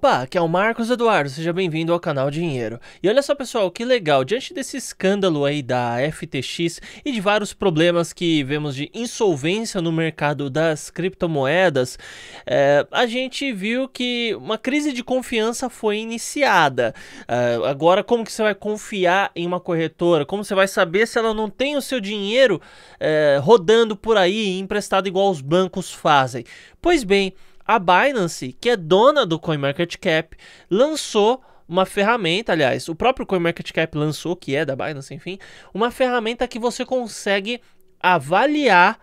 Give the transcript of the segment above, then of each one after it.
Opa, aqui é o Marcos Eduardo, seja bem-vindo ao canal Dinheiro. E olha só pessoal, que legal, diante desse escândalo aí da FTX e de vários problemas que vemos de insolvência no mercado das criptomoedas, é, a gente viu que uma crise de confiança foi iniciada. É, agora, como que você vai confiar em uma corretora? Como você vai saber se ela não tem o seu dinheiro é, rodando por aí emprestado igual os bancos fazem? Pois bem, a Binance, que é dona do CoinMarketCap, lançou uma ferramenta, aliás, o próprio CoinMarketCap lançou, que é da Binance, enfim, uma ferramenta que você consegue avaliar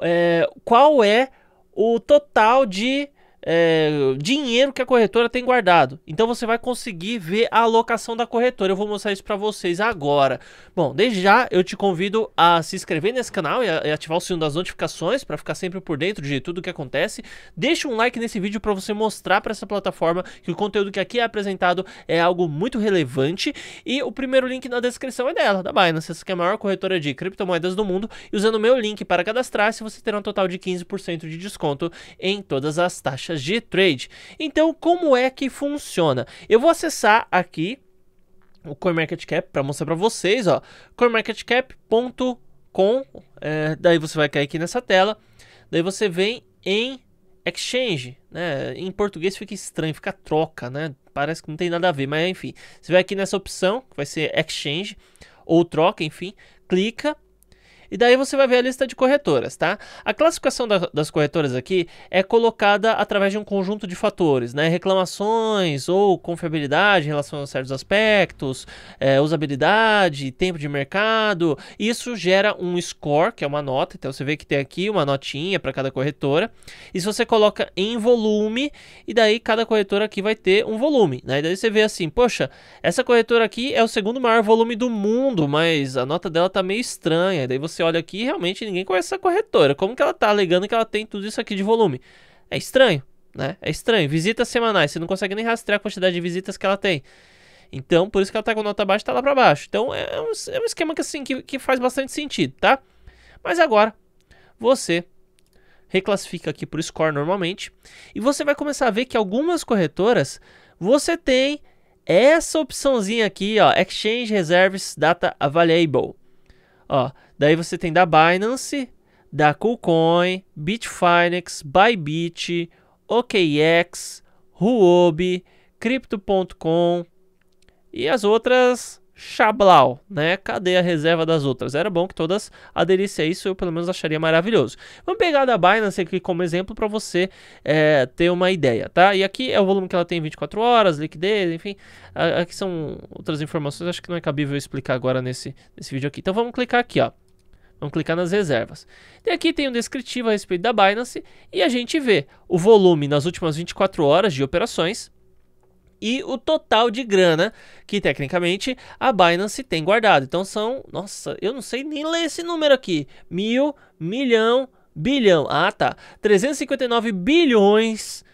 é, qual é o total de é, dinheiro que a corretora tem guardado. Então você vai conseguir ver a alocação da corretora. Eu vou mostrar isso para vocês agora. Bom, desde já eu te convido a se inscrever nesse canal e, a, e ativar o sino das notificações para ficar sempre por dentro de tudo que acontece. Deixa um like nesse vídeo para você mostrar para essa plataforma que o conteúdo que aqui é apresentado é algo muito relevante e o primeiro link na descrição é dela, da Binance, essa que é a maior corretora de criptomoedas do mundo. E usando o meu link para cadastrar-se, você terá um total de 15% de desconto em todas as taxas taxas de trade. Então, como é que funciona? Eu vou acessar aqui o CoinMarketCap para mostrar para vocês, ó, coinmarketcap.com, é, daí você vai cair aqui nessa tela, daí você vem em exchange, né? Em português fica estranho, fica troca, né? Parece que não tem nada a ver, mas enfim. Você vai aqui nessa opção, que vai ser exchange ou troca, enfim, clica e daí você vai ver a lista de corretoras, tá? A classificação da, das corretoras aqui é colocada através de um conjunto de fatores, né? Reclamações ou confiabilidade em relação a certos aspectos, é, usabilidade, tempo de mercado. Isso gera um score, que é uma nota. Então você vê que tem aqui uma notinha para cada corretora. E se você coloca em volume, e daí cada corretora aqui vai ter um volume, né? E daí você vê assim, poxa, essa corretora aqui é o segundo maior volume do mundo, mas a nota dela tá meio estranha. E daí você você olha aqui realmente ninguém conhece essa corretora. Como que ela tá alegando que ela tem tudo isso aqui de volume? É estranho, né? É estranho. Visitas semanais, você não consegue nem rastrear a quantidade de visitas que ela tem. Então, por isso que ela tá com nota baixa, tá lá para baixo. Então, é, é um, é um esquema que assim que, que faz bastante sentido, tá? Mas agora, você reclassifica aqui para o score normalmente, e você vai começar a ver que algumas corretoras você tem essa opçãozinha aqui, ó, Exchange Reserves Data Available. Ó, daí você tem da Binance, da KuCoin, Bitfinex, Bybit, OKX, Huobi, Crypto.com e as outras Chablau, né? Cadê a reserva das outras? Era bom que todas aderissem a isso, eu pelo menos acharia maravilhoso. Vamos pegar da Binance aqui como exemplo para você é, ter uma ideia, tá? E aqui é o volume que ela tem 24 horas, liquidez, enfim. Aqui são outras informações, acho que não é cabível explicar agora nesse, nesse vídeo aqui. Então vamos clicar aqui, ó. Vamos clicar nas reservas. E aqui tem um descritivo a respeito da Binance e a gente vê o volume nas últimas 24 horas de operações, e o total de grana que tecnicamente a Binance tem guardado. Então são, nossa, eu não sei nem ler esse número aqui: mil, milhão, bilhão. Ah, tá. 359 bilhões,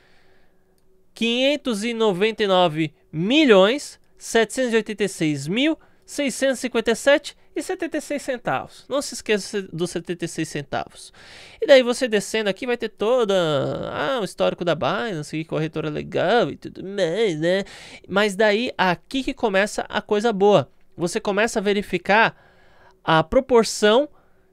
599 milhões, 786 mil, 657 e 76 centavos. Não se esqueça dos 76 centavos. E daí você descendo aqui vai ter toda ah, o histórico da Binance, que corretora legal e tudo mais, né? Mas daí aqui que começa a coisa boa. Você começa a verificar a proporção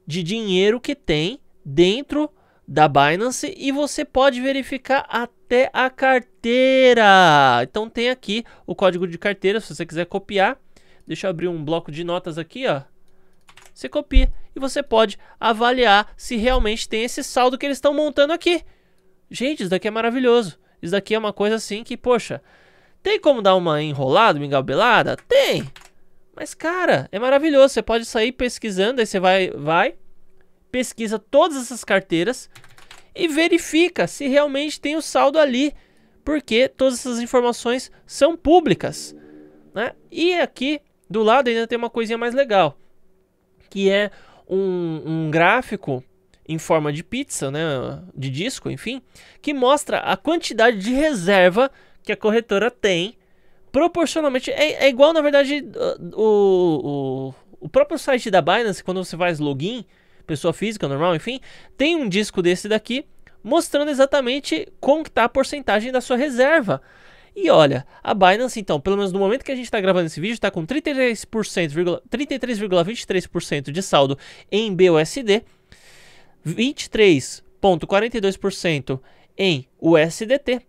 de dinheiro que tem dentro da Binance e você pode verificar até a carteira. Então tem aqui o código de carteira, se você quiser copiar. Deixa eu abrir um bloco de notas aqui, ó você copia e você pode avaliar se realmente tem esse saldo que eles estão montando aqui. Gente, isso daqui é maravilhoso. Isso daqui é uma coisa assim que, poxa, tem como dar uma enrolada, uma engabelada? Tem! Mas, cara, é maravilhoso. Você pode sair pesquisando, aí você vai, vai, pesquisa todas essas carteiras e verifica se realmente tem o saldo ali. Porque todas essas informações são públicas. Né? E aqui do lado ainda tem uma coisinha mais legal que é um, um gráfico em forma de pizza, né, de disco, enfim, que mostra a quantidade de reserva que a corretora tem proporcionalmente. É, é igual, na verdade, o, o, o, próprio site da Binance, quando você faz login, pessoa física, normal, enfim, tem um disco desse daqui mostrando exatamente como está a porcentagem da sua reserva. E olha, a Binance, então, pelo menos no momento que a gente está gravando esse vídeo, está com 33,23% de saldo em BUSD, 23,42% em USDT,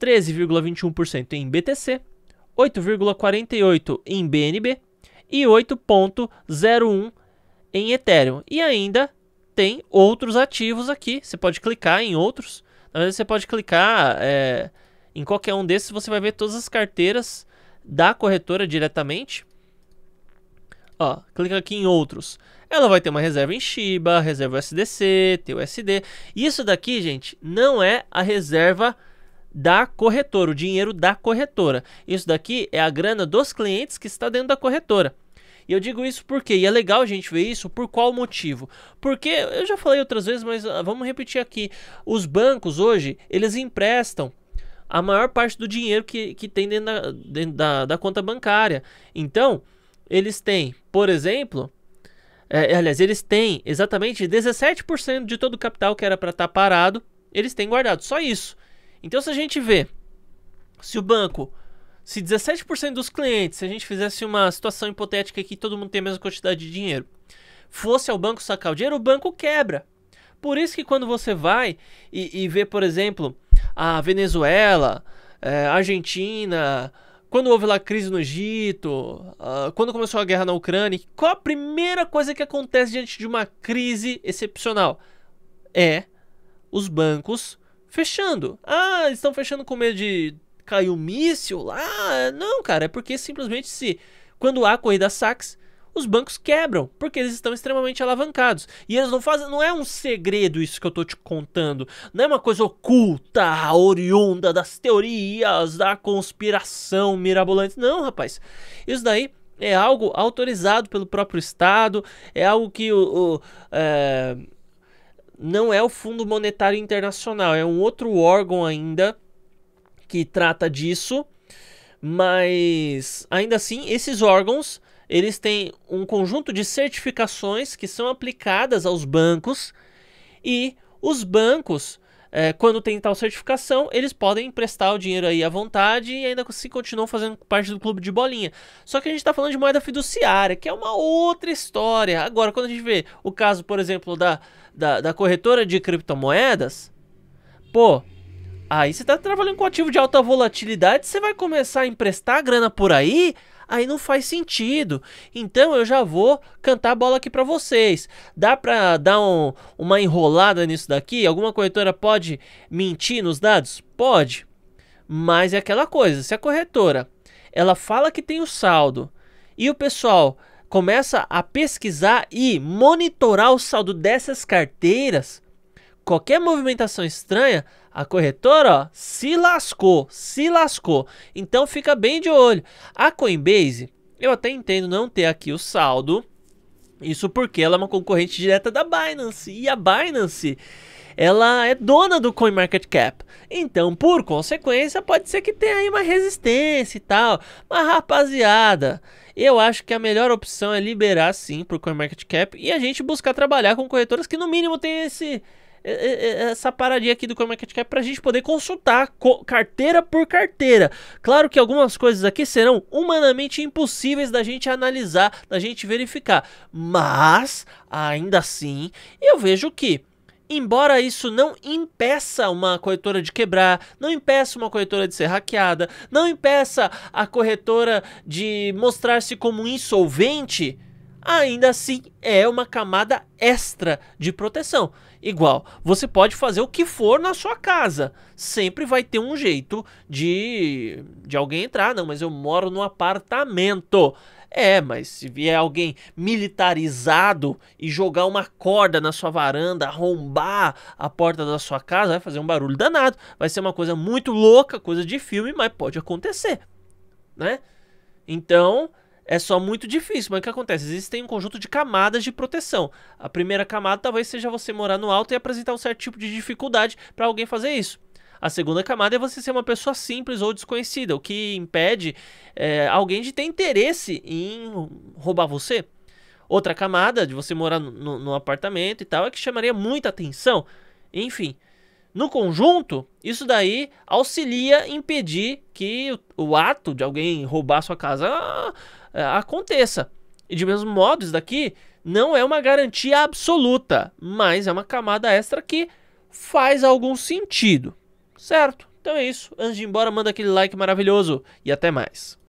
13,21% em BTC, 8,48% em BNB e 8,01% em Ethereum. E ainda tem outros ativos aqui. Você pode clicar em outros. você pode clicar é, em qualquer um desses você vai ver todas as carteiras da corretora diretamente. Ó, clica aqui em outros. Ela vai ter uma reserva em Shiba, reserva USDC, TUSD. Isso daqui, gente, não é a reserva da corretora, o dinheiro da corretora. Isso daqui é a grana dos clientes que está dentro da corretora. E eu digo isso porque, e é legal a gente ver isso, por qual motivo? Porque, eu já falei outras vezes, mas ah, vamos repetir aqui, os bancos hoje, eles emprestam a maior parte do dinheiro que, que tem dentro, da, dentro da, da conta bancária. Então, eles têm, por exemplo, é, é aliás, eles têm exatamente 17% de todo o capital que era para estar tá parado, eles têm guardado, só isso. Então, se a gente vê, se o banco, se 17% dos clientes, se a gente fizesse uma situação hipotética que todo mundo tem a mesma quantidade de dinheiro, fosse ao banco sacar o dinheiro, o banco quebra. Por isso que quando você vai e, e vê, por exemplo, a Venezuela, é, Argentina, quando houve lá a crise no Egito, uh, quando começou a guerra na Ucrânia, qual a primeira coisa que acontece diante de uma crise excepcional? É os bancos fechando. Ah, eles estão fechando com medo de cair um míssil lá. Não, cara, é porque simplesmente se quando há corrida sax, os bancos quebram, porque eles estão extremamente alavancados. E eles não fazem, não é um segredo isso que eu estou te contando, não é uma coisa oculta, oriunda das teorias da conspiração mirabolante. Não, rapaz. Isso daí é algo autorizado pelo próprio Estado, é algo que o, o é, não é o Fundo Monetário Internacional, é um outro órgão ainda que trata disso, mas ainda assim esses órgãos eles têm um conjunto de certificações que são aplicadas aos bancos e os bancos, é, quando tem tal certificação, eles podem emprestar o dinheiro aí à vontade e ainda assim continuam fazendo parte do clube de bolinha. Só que a gente está falando de moeda fiduciária, que é uma outra história. Agora, quando a gente vê o caso, por exemplo, da, da, da corretora de criptomoedas, pô, aí você está trabalhando com ativo de alta volatilidade, você vai começar a emprestar grana por aí, aí não faz sentido. Então eu já vou cantar a bola aqui para vocês. Dá para dar um, uma enrolada nisso daqui? Alguma corretora pode mentir nos dados? Pode. Mas é aquela coisa, se a corretora ela fala que tem o saldo e o pessoal começa a pesquisar e monitorar o saldo dessas carteiras, qualquer movimentação estranha a corretora ó, se lascou, se lascou. Então fica bem de olho. A Coinbase, eu até entendo não ter aqui o saldo. Isso porque ela é uma concorrente direta da Binance. E a Binance, ela é dona do CoinMarketCap. Então, por consequência, pode ser que tenha aí uma resistência e tal. Mas, rapaziada, eu acho que a melhor opção é liberar sim pro CoinMarketCap e a gente buscar trabalhar com corretoras que no mínimo tem esse é, é, é, essa paradinha aqui do Como é para a gente poder consultar co carteira por carteira. Claro que algumas coisas aqui serão humanamente impossíveis da gente analisar, da gente verificar, mas ainda assim eu vejo que embora isso não impeça uma corretora de quebrar, não impeça uma corretora de ser hackeada, não impeça a corretora de mostrar-se como insolvente, ainda assim é uma camada extra de proteção igual. Você pode fazer o que for na sua casa. Sempre vai ter um jeito de, de alguém entrar. Não, mas eu moro num apartamento. É, mas se vier alguém militarizado e jogar uma corda na sua varanda, arrombar a porta da sua casa, vai fazer um barulho danado. Vai ser uma coisa muito louca, coisa de filme, mas pode acontecer, né? Então, é só muito difícil, mas o que acontece? Existem um conjunto de camadas de proteção. A primeira camada talvez seja você morar no alto e apresentar um certo tipo de dificuldade para alguém fazer isso. A segunda camada é você ser uma pessoa simples ou desconhecida, o que impede é, alguém de ter interesse em roubar você. Outra camada de você morar no, no apartamento e tal é que chamaria muita atenção. Enfim, no conjunto, isso daí auxilia impedir que o, o ato de alguém roubar sua casa ah, uh, aconteça. E de mesmo modo, isso daqui não é uma garantia absoluta, mas é uma camada extra que faz algum sentido, certo? Então é isso. Antes de ir embora, manda aquele like maravilhoso e até mais.